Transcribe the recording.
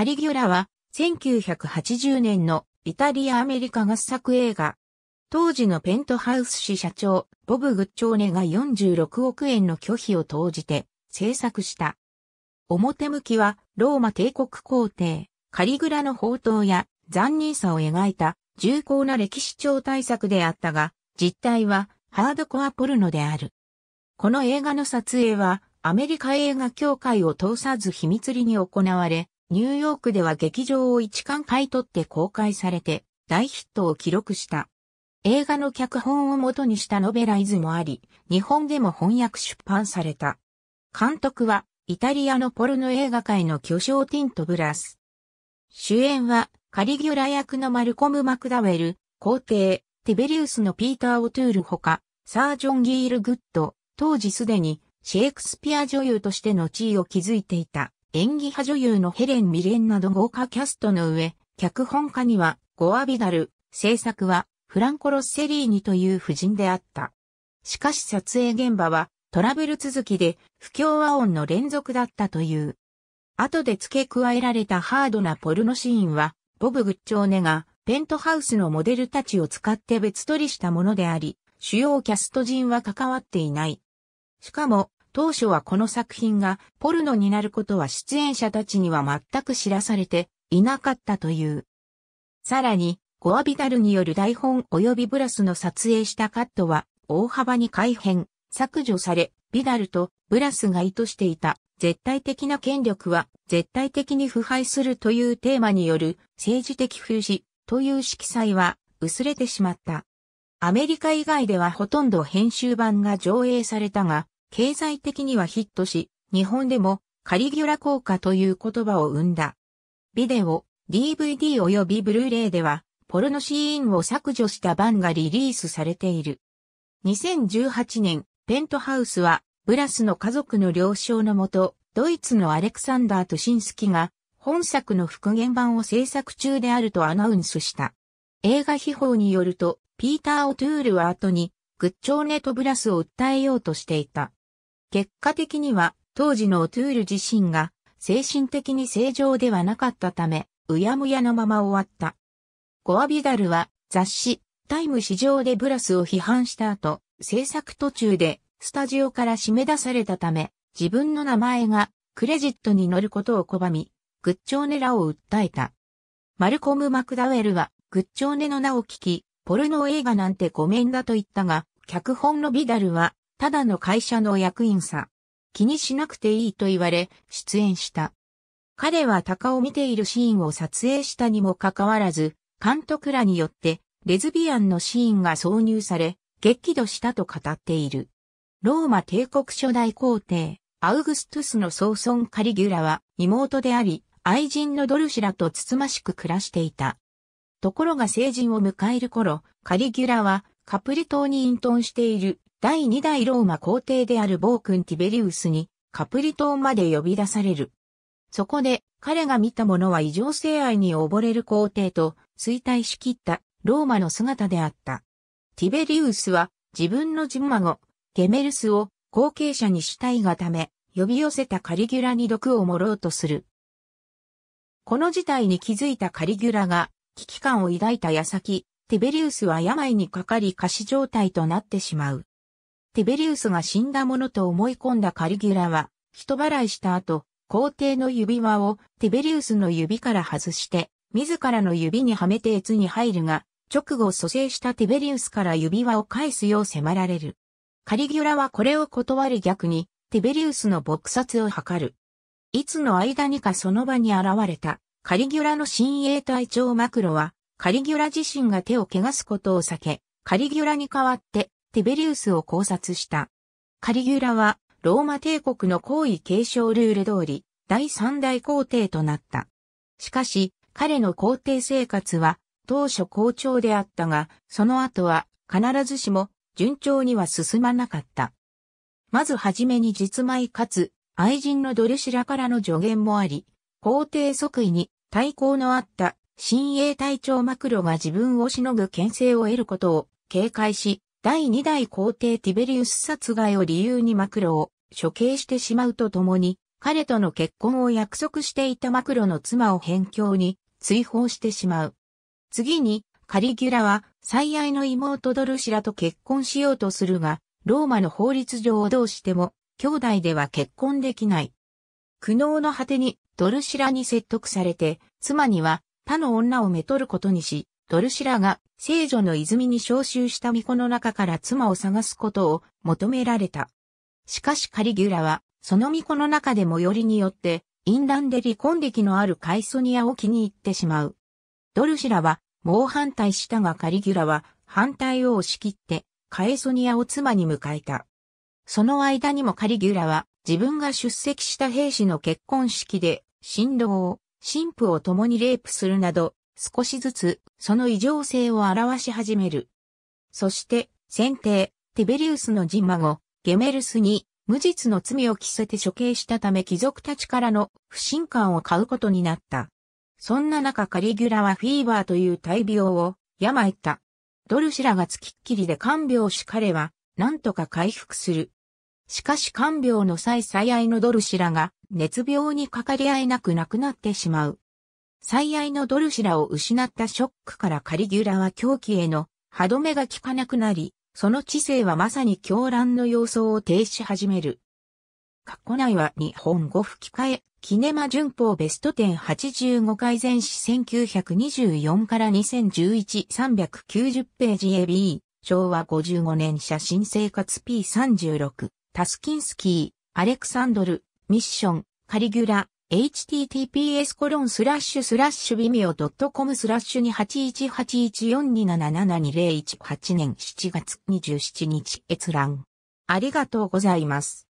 カリギュラは1980年のイタリア・アメリカ合作映画。当時のペントハウス市社長、ボブ・グッチョーネが46億円の拒否を投じて制作した。表向きはローマ帝国皇帝、カリグラの宝刀や残忍さを描いた重厚な歴史超大作であったが、実態はハードコアポルノである。この映画の撮影はアメリカ映画協会を通さず秘密裏に行われ、ニューヨークでは劇場を一巻買い取って公開されて大ヒットを記録した。映画の脚本を元にしたノベライズもあり、日本でも翻訳出版された。監督はイタリアのポルノ映画界の巨匠ティント・ブラス。主演はカリギュラ役のマルコム・マクダウェル、皇帝、ティベリウスのピーター・オトゥールほか、サージョン・ギール・グッド、当時すでにシェイクスピア女優としての地位を築いていた演技派女優のヘレン・ミレンなど豪華キャストの上、脚本家にはゴアビダル、制作はフランコ・ロッセリーニという夫人であった。しかし撮影現場はトラブル続きで不協和音の連続だったという。後で付け加えられたハードなポルノシーンは、ボブ・グッチョーネがペントハウスのモデルたちを使って別撮りしたものであり、主要キャスト陣は関わっていない。しかも、当初はこの作品がポルノになることは出演者たちには全く知らされていなかったという。さらに、ゴアビダルによる台本及びブラスの撮影したカットは大幅に改変、削除され、ビダルとブラスが意図していた絶対的な権力は絶対的に腐敗するというテーマによる政治的風刺という色彩は薄れてしまった。アメリカ以外ではほとんど編集版が上映されたが、経済的にはヒットし、日本でもカリギュラ効果という言葉を生んだ。ビデオ、DVD 及びブルーレイでは、ポルノシーンを削除した版がリリースされている。2018年、ペントハウスは、ブラスの家族の了承のもと、ドイツのアレクサンダー・トシンスキが、本作の復元版を制作中であるとアナウンスした。映画秘宝によると、ピーター・オトゥールは後に、グッチョーネとブラスを訴えようとしていた。結果的には当時のオトゥール自身が精神的に正常ではなかったため、うやむやのまま終わった。ゴアビダルは雑誌タイム市場でブラスを批判した後、制作途中でスタジオから締め出されたため、自分の名前がクレジットに載ることを拒み、グッチョーネらを訴えた。マルコム・マクダウェルはグッチョーネの名を聞き、ポルノ映画なんてごめんだと言ったが、脚本のビダルはただの会社の役員さ。気にしなくていいと言われ、出演した。彼は鷹を見ているシーンを撮影したにもかかわらず、監督らによって、レズビアンのシーンが挿入され、激怒したと語っている。ローマ帝国初代皇帝、アウグストゥスの総孫カリギュラは妹であり、愛人のドルシラとつつましく暮らしていた。ところが成人を迎える頃、カリギュラはカプリ島に隠遁している第2代ローマ皇帝である暴君ティベリウスにカプリ島まで呼び出される。そこで彼が見たものは異常性愛に溺れる皇帝と衰退しきったローマの姿であった。ティベリウスは自分の自孫、ゲメルスを後継者にしたいがため、呼び寄せたカリギュラに毒を盛ろうとする。この事態に気づいたカリギュラが危機感を抱いた矢先、ティベリウスは病にかかり仮死状態となってしまう。ティベリウスが死んだものと思い込んだカリギュラは、人払いした後、皇帝の指輪をティベリウスの指から外して、自らの指にはめて越に入るが、直後蘇生したティベリウスから指輪を返すよう迫られる。カリギュラはこれを断り逆に、ティベリウスの撲殺を図る。いつの間にかその場に現れた、カリギュラの親衛隊長マクロは、カリギュラ自身が手を汚すことを避け、カリギュラに代わってティベリウスを考察した。カリギュラは、ローマ帝国の皇位継承ルール通り、第三代皇帝となった。しかし、彼の皇帝生活は、当初好調であったが、その後は、必ずしも、順調には進まなかった。まずはじめに実前かつ、愛人のドルシラからの助言もあり、皇帝即位に対抗のあった、新鋭隊長マクロが自分をしのぐ牽制を得ることを警戒し、第2代皇帝ティベリウス殺害を理由にマクロを処刑してしまうとともに、彼との結婚を約束していたマクロの妻を辺境に追放してしまう。次に、カリギュラは最愛の妹ドルシラと結婚しようとするが、ローマの法律上をどうしても、兄弟では結婚できない。苦悩の果てにドルシラに説得されて、妻には他の女をめとることにし、ドルシラが聖女の泉に召集した巫女の中から妻を探すことを求められた。しかしカリギュラは、その巫女の中でもよりによって、淫乱で離婚歴のあるカイソニアを気に入ってしまう。ドルシラは、猛反対したがカリギュラは、反対を押し切って、カエソニアを妻に迎えた。その間にもカリギュラは、自分が出席した兵士の結婚式で、新郎を、神父を共にレイプするなど、少しずつその異常性を表し始める。そして、先帝、ティベリウスの人孫、ゲメルスに無実の罪を着せて処刑したため貴族たちからの不信感を買うことになった。そんな中カリギュラはフィーバーという大病を病った。ドルシラがつきっきりで看病し彼はなんとか回復する。しかし看病の際最愛のドルシラが熱病にかかり合えなく亡くなってしまう。最愛のドルシラを失ったショックからカリギュラは狂気への歯止めが効かなくなり、その知性はまさに狂乱の様相を呈し始める。過去内は日本語吹き替え、キネマ旬報ベスト10 85回前史1924から2011 390ページ AB、昭和55年写真生活 P36、タスキンスキー、アレクサンドル、ミッション、カリギュラ、https コロンスラッシュスラッシュビオドットコムスラッシュに8181427772018年7月27日閲覧。ありがとうございます。